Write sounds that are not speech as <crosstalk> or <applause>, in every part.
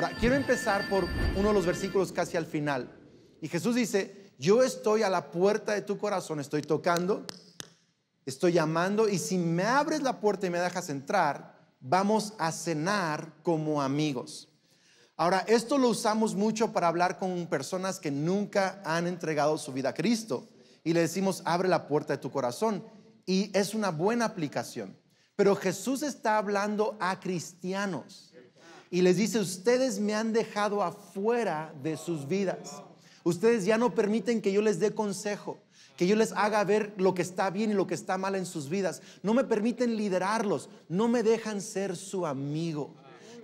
Ahora, quiero empezar por uno de los versículos casi al final. Y Jesús dice, yo estoy a la puerta de tu corazón, estoy tocando, estoy llamando, y si me abres la puerta y me dejas entrar, vamos a cenar como amigos. Ahora, esto lo usamos mucho para hablar con personas que nunca han entregado su vida a Cristo. Y le decimos, abre la puerta de tu corazón. Y es una buena aplicación. Pero Jesús está hablando a cristianos y les dice, ustedes me han dejado afuera de sus vidas. Ustedes ya no permiten que yo les dé consejo, que yo les haga ver lo que está bien y lo que está mal en sus vidas. No me permiten liderarlos, no me dejan ser su amigo.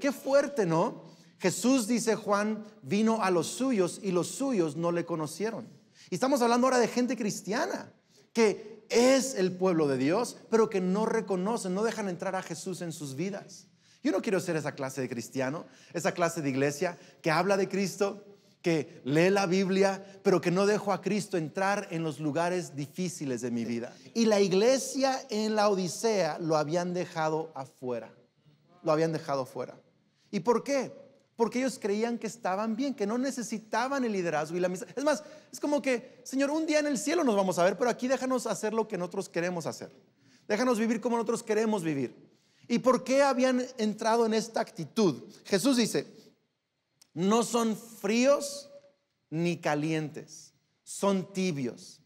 Qué fuerte, ¿no? Jesús, dice Juan, vino a los suyos y los suyos no le conocieron. Y estamos hablando ahora de gente cristiana, que es el pueblo de Dios, pero que no reconocen, no dejan entrar a Jesús en sus vidas. Yo no quiero ser esa clase de cristiano, esa clase de iglesia que habla de Cristo, que lee la Biblia, pero que no dejo a Cristo entrar en los lugares difíciles de mi vida. Y la iglesia en la Odisea lo habían dejado afuera. Lo habían dejado afuera. ¿Y por qué? Porque ellos creían que estaban bien, que no necesitaban el liderazgo y la misa. Es más, es como que, Señor, un día en el cielo nos vamos a ver, pero aquí déjanos hacer lo que nosotros queremos hacer. Déjanos vivir como nosotros queremos vivir. ¿Y por qué habían entrado en esta actitud? Jesús dice, no son fríos ni calientes, son tibios.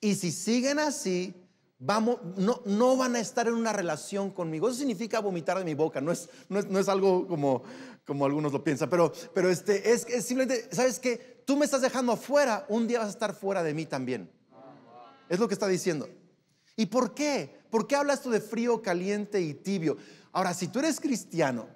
Y si siguen así, vamos, no, no van a estar en una relación conmigo. Eso significa vomitar de mi boca, no es, no es, algo como, como algunos lo piensan, pero, pero este, es, simplemente, ¿sabes qué? Tú me estás dejando afuera, un día vas a estar fuera de mí también. Es lo que está diciendo. ¿Y por qué? ¿Por qué hablas tú de frío, caliente y tibio? Ahora, si tú eres cristiano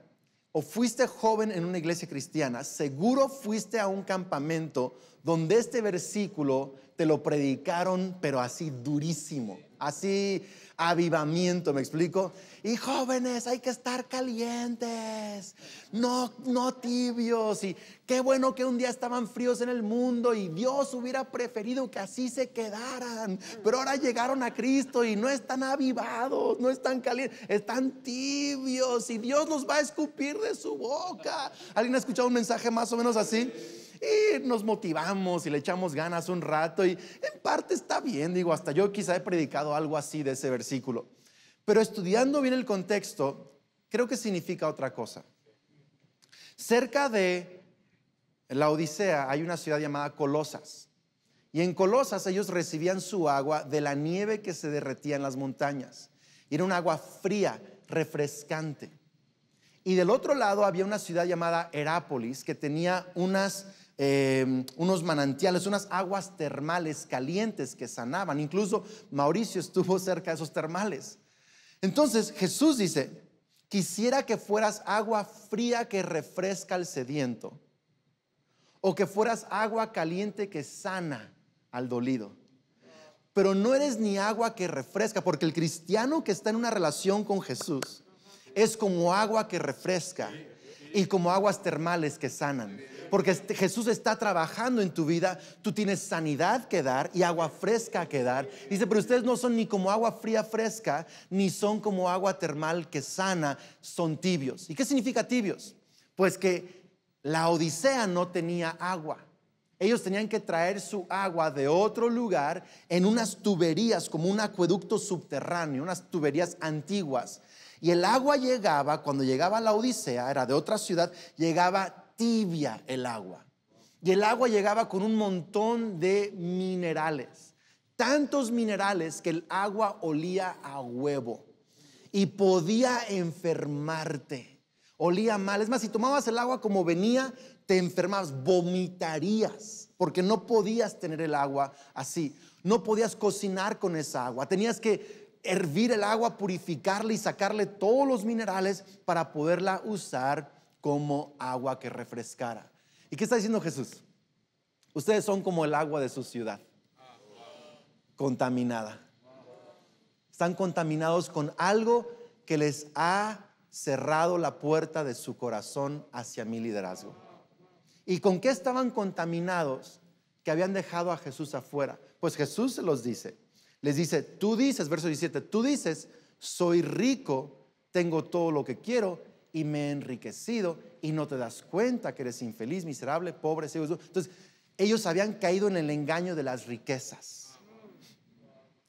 o fuiste joven en una iglesia cristiana, seguro fuiste a un campamento donde este versículo te lo predicaron, pero así durísimo, así, avivamiento, ¿me explico? Y jóvenes, hay que estar calientes, no, no tibios. Y qué bueno que un día estaban fríos en el mundo y Dios hubiera preferido que así se quedaran. Pero ahora llegaron a Cristo y no están avivados, no están calientes, están tibios y Dios los va a escupir de su boca. ¿Alguien ha escuchado un mensaje más o menos así? y eh, nos motivamos y le echamos ganas un rato y en parte está bien, digo, hasta yo quizá he predicado algo así de ese versículo. Pero estudiando bien el contexto, creo que significa otra cosa. Cerca de la Odisea hay una ciudad llamada Colosas. Y en Colosas ellos recibían su agua de la nieve que se derretía en las montañas. Era un agua fría, refrescante. Y del otro lado había una ciudad llamada Herápolis que tenía unas eh, unos manantiales, unas aguas termales calientes que sanaban. Incluso Mauricio estuvo cerca de esos termales. Entonces Jesús dice, quisiera que fueras agua fría que refresca al sediento, o que fueras agua caliente que sana al dolido. Pero no eres ni agua que refresca, porque el cristiano que está en una relación con Jesús es como agua que refresca y como aguas termales que sanan. Porque Jesús está trabajando en tu vida. Tú tienes sanidad que dar y agua fresca que dar. Dice, pero ustedes no son ni como agua fría fresca, ni son como agua termal que sana, son tibios. ¿Y qué significa tibios? Pues que la Odisea no tenía agua. Ellos tenían que traer su agua de otro lugar en unas tuberías, como un acueducto subterráneo, unas tuberías antiguas. Y el agua llegaba, cuando llegaba a la Odisea, era de otra ciudad, llegaba tibia el agua. Y el agua llegaba con un montón de minerales. Tantos minerales que el agua olía a huevo y podía enfermarte. Olía mal. Es más, si tomabas el agua como venía, te enfermabas, vomitarías, porque no podías tener el agua así. No podías cocinar con esa agua. Tenías que hervir el agua, purificarla y sacarle todos los minerales para poderla usar como agua que refrescara. ¿Y qué está diciendo Jesús? Ustedes son como el agua de su ciudad, contaminada. Están contaminados con algo que les ha cerrado la puerta de su corazón hacia mi liderazgo. ¿Y con qué estaban contaminados que habían dejado a Jesús afuera? Pues Jesús los dice. Les dice, tú dices, verso 17, tú dices, soy rico, tengo todo lo que quiero y me he enriquecido y no te das cuenta que eres infeliz, miserable, pobre, ciego. Entonces, ellos habían caído en el engaño de las riquezas.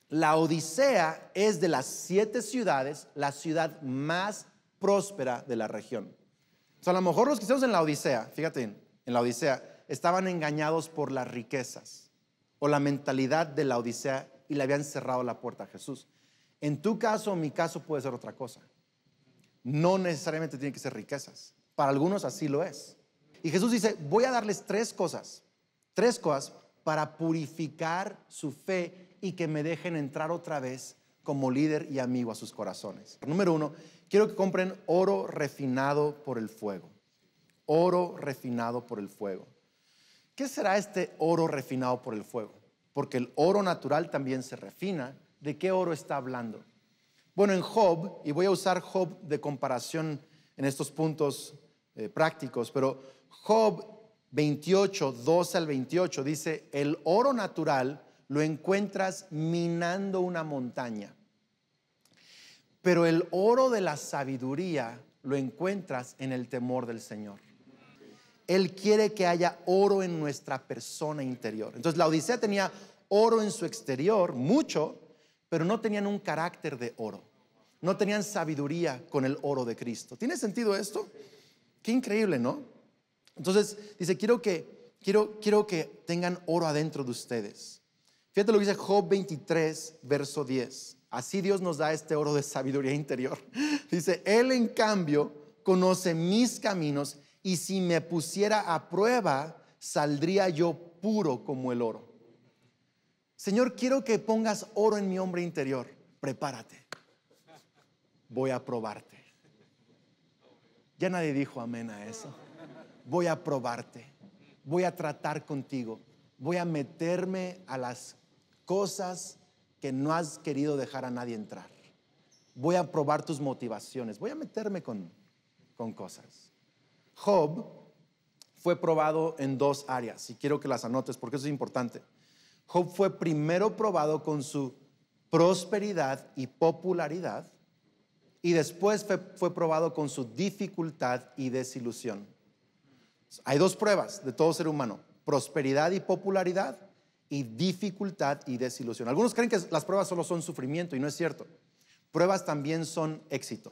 La Odisea es de las siete ciudades la ciudad más próspera de la región. O sea, a lo mejor los que estamos en la Odisea, fíjate, en la Odisea, estaban engañados por las riquezas o la mentalidad de la Odisea y le habían cerrado la puerta a Jesús. En tu caso, mi caso, puede ser otra cosa no necesariamente tienen que ser riquezas. Para algunos así lo es. Y Jesús dice, voy a darles tres cosas, tres cosas para purificar su fe y que me dejen entrar otra vez como líder y amigo a sus corazones. Número uno, quiero que compren oro refinado por el fuego. Oro refinado por el fuego. ¿Qué será este oro refinado por el fuego? Porque el oro natural también se refina. ¿De qué oro está hablando? Bueno, en Job, y voy a usar Job de comparación en estos puntos eh, prácticos, pero Job 28, 12 al 28 dice, el oro natural lo encuentras minando una montaña, pero el oro de la sabiduría lo encuentras en el temor del Señor. Él quiere que haya oro en nuestra persona interior. Entonces la Odisea tenía oro en su exterior, mucho, pero no tenían un carácter de oro. No tenían sabiduría con el oro de Cristo. ¿Tiene sentido esto? Qué increíble, ¿no? Entonces, dice, quiero que, quiero, quiero que tengan oro adentro de ustedes. Fíjate lo que dice Job 23, verso 10. Así Dios nos da este oro de sabiduría interior. <laughs> Dice, Él en cambio conoce mis caminos y si me pusiera a prueba, saldría yo puro como el oro. Señor, quiero que pongas oro en mi hombre interior. Prepárate. Voy a probarte. Ya nadie dijo amén a eso. Voy a probarte. Voy a tratar contigo. Voy a meterme a las cosas que no has querido dejar a nadie entrar. Voy a probar tus motivaciones. Voy a meterme con, con cosas. Job fue probado en dos áreas y quiero que las anotes porque eso es importante. Job fue primero probado con su prosperidad y popularidad y después fue, fue probado con su dificultad y desilusión. Hay dos pruebas de todo ser humano, prosperidad y popularidad y dificultad y desilusión. Algunos creen que las pruebas solo son sufrimiento y no es cierto. Pruebas también son éxito.